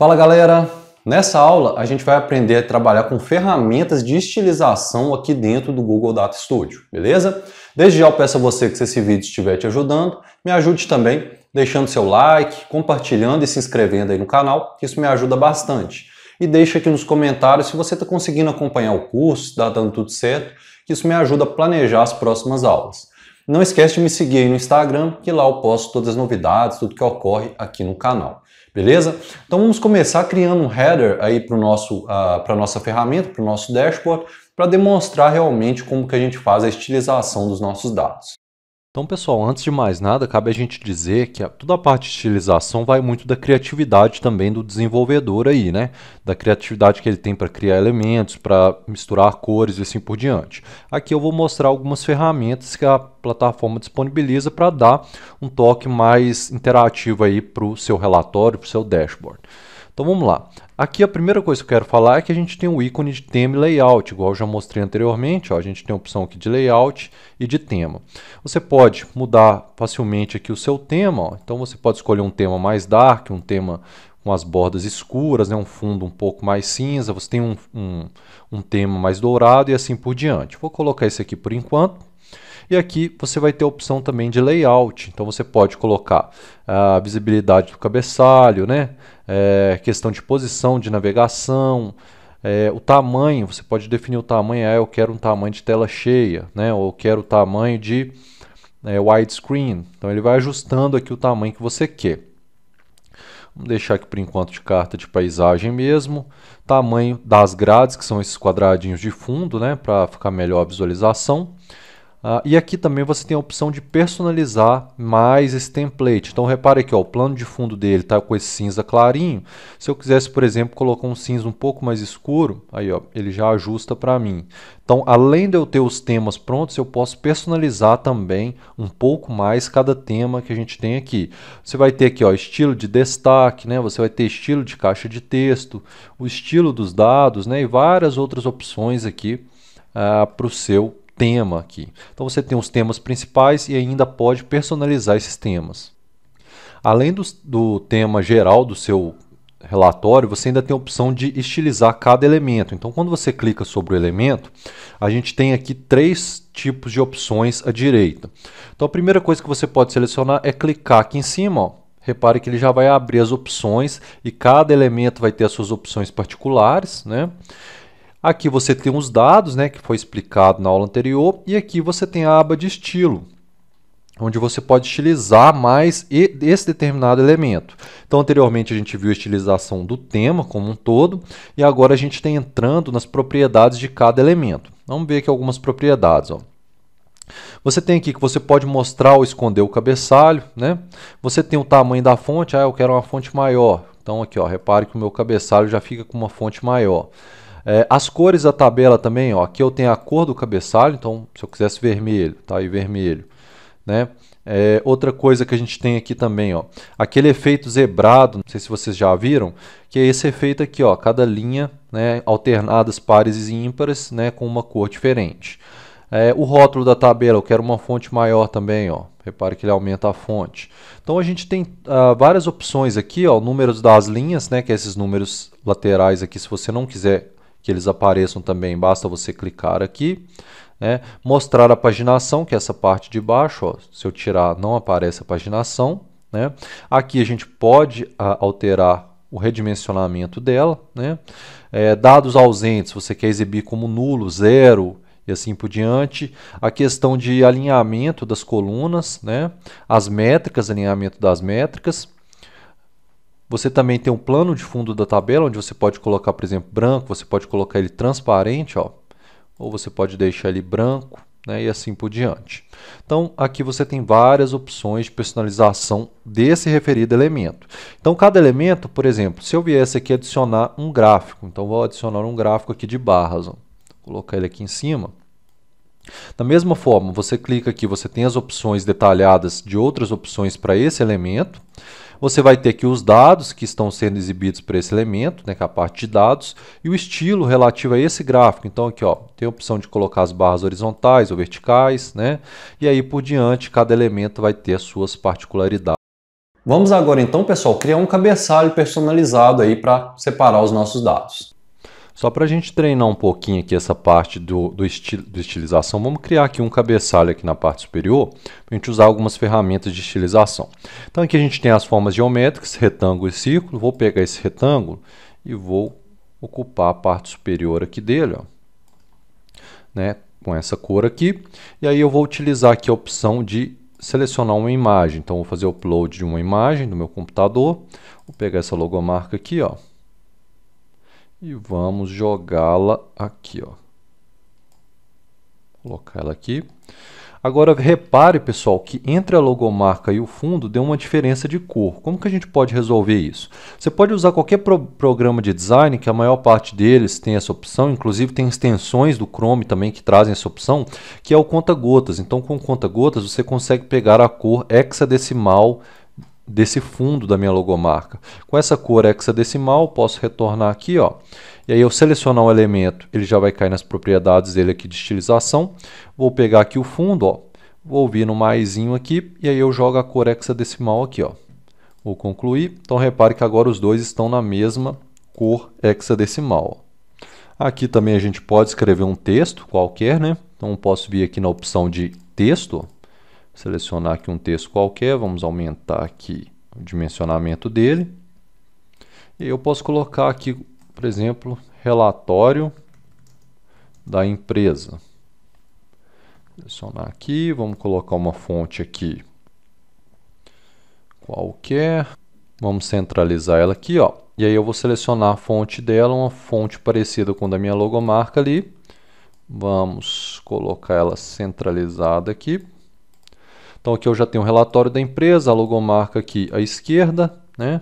Fala galera! Nessa aula a gente vai aprender a trabalhar com ferramentas de estilização aqui dentro do Google Data Studio, beleza? Desde já eu peço a você que se esse vídeo estiver te ajudando, me ajude também deixando seu like, compartilhando e se inscrevendo aí no canal, que isso me ajuda bastante. E deixa aqui nos comentários se você está conseguindo acompanhar o curso, está dando tudo certo, que isso me ajuda a planejar as próximas aulas. Não esquece de me seguir aí no Instagram, que lá eu posto todas as novidades, tudo que ocorre aqui no canal beleza? Então vamos começar criando um header aí para uh, a nossa ferramenta, para o nosso dashboard, para demonstrar realmente como que a gente faz a estilização dos nossos dados. Então, pessoal, antes de mais nada, cabe a gente dizer que a, toda a parte de estilização vai muito da criatividade também do desenvolvedor aí, né? Da criatividade que ele tem para criar elementos, para misturar cores e assim por diante. Aqui eu vou mostrar algumas ferramentas que a plataforma disponibiliza para dar um toque mais interativo aí para o seu relatório, para o seu dashboard. Então vamos lá. Aqui a primeira coisa que eu quero falar é que a gente tem o ícone de tema e layout, igual eu já mostrei anteriormente. Ó, a gente tem a opção aqui de layout e de tema. Você pode mudar facilmente aqui o seu tema. Ó. Então você pode escolher um tema mais dark, um tema com as bordas escuras, né, um fundo um pouco mais cinza, você tem um, um, um tema mais dourado e assim por diante. Vou colocar esse aqui por enquanto. E aqui você vai ter a opção também de layout. Então você pode colocar a ah, visibilidade do cabeçalho, né? É, questão de posição de navegação. É, o tamanho, você pode definir o tamanho, ah, eu quero um tamanho de tela cheia, né? ou quero o tamanho de é, widescreen. Então ele vai ajustando aqui o tamanho que você quer. Vamos deixar aqui por enquanto de carta de paisagem mesmo. Tamanho das grades, que são esses quadradinhos de fundo, né? para ficar melhor a visualização. Uh, e aqui também você tem a opção de personalizar mais esse template. Então repare aqui, ó, o plano de fundo dele está com esse cinza clarinho. Se eu quisesse, por exemplo, colocar um cinza um pouco mais escuro, aí ó, ele já ajusta para mim. Então, além de eu ter os temas prontos, eu posso personalizar também um pouco mais cada tema que a gente tem aqui. Você vai ter aqui ó, estilo de destaque, né? você vai ter estilo de caixa de texto, o estilo dos dados né? e várias outras opções aqui uh, ah, para o seu tema aqui. Então você tem os temas principais e ainda pode personalizar esses temas. Além do, do tema geral do seu relatório, você ainda tem a opção de estilizar cada elemento. Então, quando você clica sobre o elemento, a gente tem aqui três tipos de opções à direita. Então, a primeira coisa que você pode selecionar é clicar aqui em cima. Ó. Repare que ele já vai abrir as opções e cada elemento vai ter as suas opções particulares, né? Aqui você tem os dados, né, que foi explicado na aula anterior, e aqui você tem a aba de estilo, onde você pode estilizar mais esse determinado elemento. Então, anteriormente a gente viu a estilização do tema como um todo, e agora a gente está entrando nas propriedades de cada elemento. Vamos ver aqui algumas propriedades. Ó. Você tem aqui que você pode mostrar ou esconder o cabeçalho, né? Você tem o tamanho da fonte, ah, eu quero uma fonte maior. Então aqui, ó, repare que o meu cabeçalho já fica com uma fonte maior. É, as cores da tabela também, ó, aqui eu tenho a cor do cabeçalho, então se eu quisesse vermelho, tá aí vermelho. Né? É, outra coisa que a gente tem aqui também, ó, aquele efeito zebrado, não sei se vocês já viram, que é esse efeito aqui, ó, cada linha né, alternadas pares e ímpares né, com uma cor diferente. É, o rótulo da tabela, eu quero uma fonte maior também, ó. repare que ele aumenta a fonte. Então a gente tem uh, várias opções aqui, ó, números das linhas, né, que é esses números laterais aqui, se você não quiser que eles apareçam também, basta você clicar aqui. Né? Mostrar a paginação, que é essa parte de baixo, ó, se eu tirar não aparece a paginação. Né? Aqui a gente pode a, ah, alterar o redimensionamento dela. Né? É, dados ausentes, você quer exibir como nulo, zero e assim por diante. A questão de alinhamento das colunas, né? as métricas, alinhamento das métricas. Você também tem um plano de fundo da tabela, onde você pode colocar, por exemplo, branco, você pode colocar ele transparente, ó, ou você pode deixar ele branco, né, e assim por diante. Então, aqui você tem várias opções de personalização desse referido elemento. Então, cada elemento, por exemplo, se eu viesse aqui adicionar um gráfico, então vou adicionar um gráfico aqui de barras, ó, colocar ele aqui em cima, da mesma forma, você clica aqui, você tem as opções detalhadas de outras opções para esse elemento você vai ter que os dados que estão sendo exibidos para esse elemento, né, que é a parte de dados, e o estilo relativo a esse gráfico. Então aqui ó, tem a opção de colocar as barras horizontais ou verticais, né? e aí por diante cada elemento vai ter as suas particularidades. Vamos agora então, pessoal, criar um cabeçalho personalizado aí para separar os nossos dados. Só para a gente treinar um pouquinho aqui essa parte do, do, do estilização, vamos criar aqui um cabeçalho aqui na parte superior, para a gente usar algumas ferramentas de estilização. Então aqui a gente tem as formas geométricas, retângulo e círculo. Vou pegar esse retângulo e vou ocupar a parte superior aqui dele, ó, né, com essa cor aqui. E aí eu vou utilizar aqui a opção de selecionar uma imagem. Então vou fazer o upload de uma imagem do meu computador. Vou pegar essa logomarca aqui, ó e vamos jogá-la aqui, ó. Colocar ela aqui. Agora repare, pessoal, que entre a logomarca e o fundo deu uma diferença de cor. Como que a gente pode resolver isso? Você pode usar qualquer pro programa de design, que a maior parte deles tem essa opção, inclusive tem extensões do Chrome também que trazem essa opção, que é o conta-gotas. Então com conta-gotas você consegue pegar a cor hexadecimal desse fundo da minha logomarca. Com essa cor hexadecimal, posso retornar aqui, ó. E aí eu selecionar o elemento, ele já vai cair nas propriedades dele aqui de estilização. Vou pegar aqui o fundo, ó. Vou vir no maisinho aqui e aí eu jogo a cor hexadecimal aqui, ó. Vou concluir. Então repare que agora os dois estão na mesma cor hexadecimal. Aqui também a gente pode escrever um texto qualquer, né? Então posso vir aqui na opção de texto, selecionar aqui um texto qualquer, vamos aumentar aqui o dimensionamento dele. E eu posso colocar aqui, por exemplo, relatório da empresa. Selecionar aqui, vamos colocar uma fonte aqui qualquer. Vamos centralizar ela aqui, ó. E aí eu vou selecionar a fonte dela, uma fonte parecida com a da minha logomarca ali. Vamos colocar ela centralizada aqui. Então aqui eu já tenho o relatório da empresa, a logomarca aqui à esquerda, né?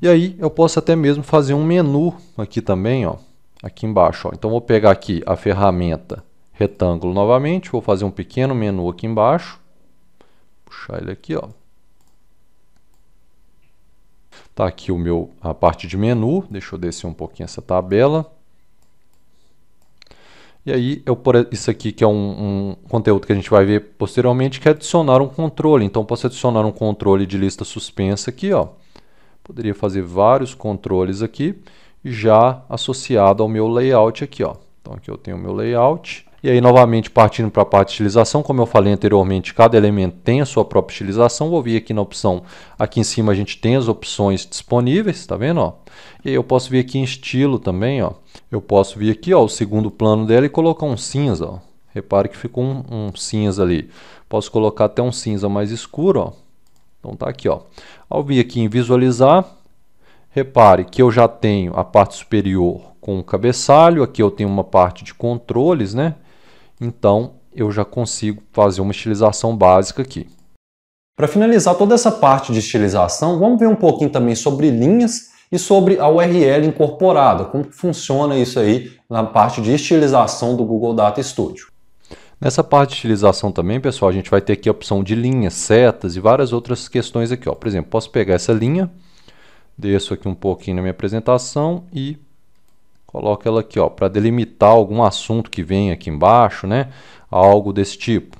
E aí eu posso até mesmo fazer um menu aqui também, ó, aqui embaixo. Ó. Então vou pegar aqui a ferramenta retângulo novamente, vou fazer um pequeno menu aqui embaixo. Puxar ele aqui, ó. Tá aqui o meu a parte de menu, deixa eu descer um pouquinho essa tabela. E aí, eu, por isso aqui que é um, um, conteúdo que a gente vai ver posteriormente, que é adicionar um controle. Então, posso adicionar um controle de lista suspensa aqui. Ó. Poderia fazer vários controles aqui, já associado ao meu layout aqui. Ó. Então, aqui eu tenho o meu layout. E aí, novamente, partindo para a parte de estilização, como eu falei anteriormente, cada elemento tem a sua própria estilização. Vou vir aqui na opção, aqui em cima a gente tem as opções disponíveis, tá vendo? Ó? E aí eu posso vir aqui em estilo também, ó. Eu posso vir aqui, ó, o segundo plano dela e colocar um cinza, ó. Repare que ficou um, um cinza ali. Posso colocar até um cinza mais escuro, ó. Então tá aqui, ó. Ao vir aqui em visualizar, repare que eu já tenho a parte superior com o cabeçalho, aqui eu tenho uma parte de controles, né? Então, eu já consigo fazer uma estilização básica aqui. Para finalizar toda essa parte de estilização, vamos ver um pouquinho também sobre linhas e sobre a URL incorporada, como funciona isso aí na parte de estilização do Google Data Studio. Nessa parte de estilização também, pessoal, a gente vai ter aqui a opção de linhas, setas e várias outras questões aqui. Ó. Por exemplo, posso pegar essa linha, desço aqui um pouquinho na minha apresentação e coloca ela aqui, ó, para delimitar algum assunto que vem aqui embaixo, né? Algo desse tipo.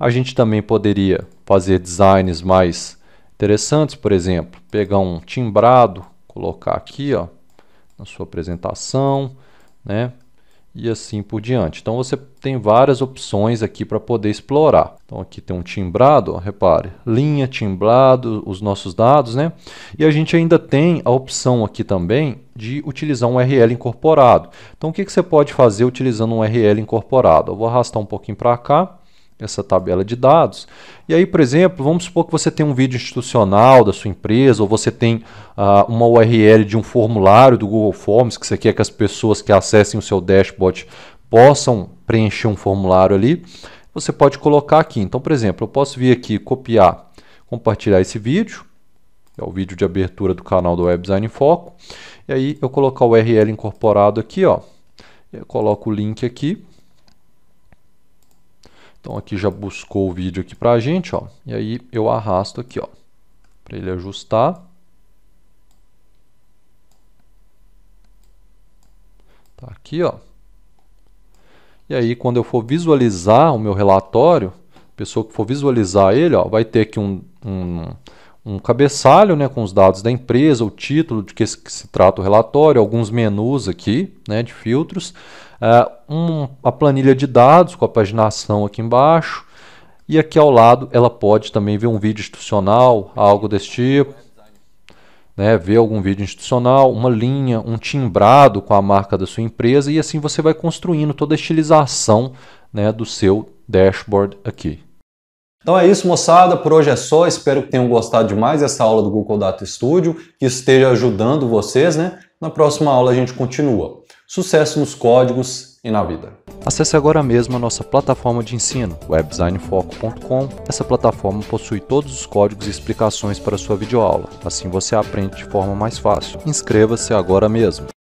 A gente também poderia fazer designs mais interessantes, por exemplo, pegar um timbrado, colocar aqui, ó, na sua apresentação, né? e assim por diante. Então você tem várias opções aqui para poder explorar. Então aqui tem um timbrado, ó, repare, linha, timbrado, os nossos dados, né? E a gente ainda tem a opção aqui também de utilizar um URL incorporado. Então o que, que você pode fazer utilizando um URL incorporado? Eu vou arrastar um pouquinho para cá essa tabela de dados. E aí, por exemplo, vamos supor que você tem um vídeo institucional da sua empresa, ou você tem uh, uma URL de um formulário do Google Forms, que você quer que as pessoas que acessem o seu dashboard possam preencher um formulário ali. Você pode colocar aqui. Então, por exemplo, eu posso vir aqui copiar, compartilhar esse vídeo, é o vídeo de abertura do canal do Web Design em Foco. E aí eu colocar o URL incorporado aqui, ó. Eu coloco o link aqui então aqui já buscou o vídeo aqui para a gente, ó. E aí eu arrasto aqui, ó, para ele ajustar. Tá aqui, ó. E aí quando eu for visualizar o meu relatório, a pessoa que for visualizar ele, ó, vai ter aqui um, um um cabeçalho né, com os dados da empresa, o título de que, se trata o relatório, alguns menus aqui né, de filtros, uh, um, a planilha de dados com a paginação aqui embaixo, e aqui ao lado ela pode também ver um vídeo institucional, algo desse tipo, né, ver algum vídeo institucional, uma linha, um timbrado com a marca da sua empresa, e assim você vai construindo toda a estilização né, do seu dashboard aqui. Então é isso, moçada. Por hoje é só. Espero que tenham gostado demais dessa aula do Google Data Studio, que esteja ajudando vocês, né? Na próxima aula a gente continua. Sucesso nos códigos e na vida. Acesse agora mesmo a nossa plataforma de ensino, webdesignfoco.com. Essa plataforma possui todos os códigos e explicações para sua videoaula. Assim você aprende de forma mais fácil. Inscreva-se agora mesmo.